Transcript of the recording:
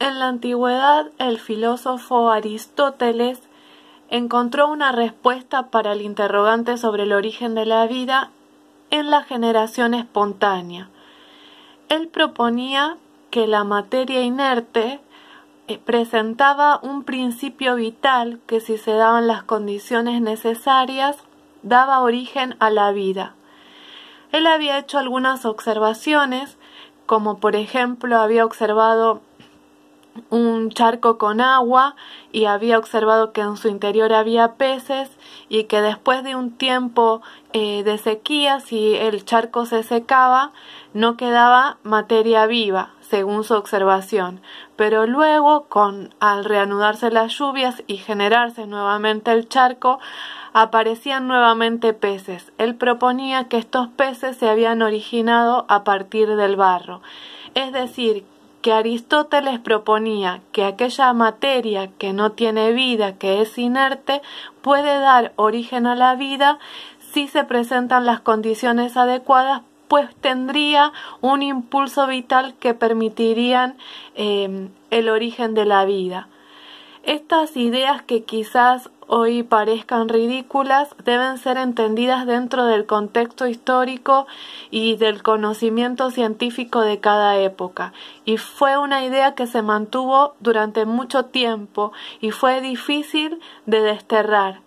En la antigüedad, el filósofo Aristóteles encontró una respuesta para el interrogante sobre el origen de la vida en la generación espontánea. Él proponía que la materia inerte eh, presentaba un principio vital que si se daban las condiciones necesarias daba origen a la vida. Él había hecho algunas observaciones, como por ejemplo había observado un charco con agua y había observado que en su interior había peces y que después de un tiempo eh, de sequía, si el charco se secaba, no quedaba materia viva, según su observación. Pero luego, con, al reanudarse las lluvias y generarse nuevamente el charco, aparecían nuevamente peces. Él proponía que estos peces se habían originado a partir del barro. Es decir, que Aristóteles proponía que aquella materia que no tiene vida, que es inerte, puede dar origen a la vida si se presentan las condiciones adecuadas pues tendría un impulso vital que permitirían eh, el origen de la vida. Estas ideas que quizás hoy parezcan ridículas deben ser entendidas dentro del contexto histórico y del conocimiento científico de cada época. Y fue una idea que se mantuvo durante mucho tiempo y fue difícil de desterrar.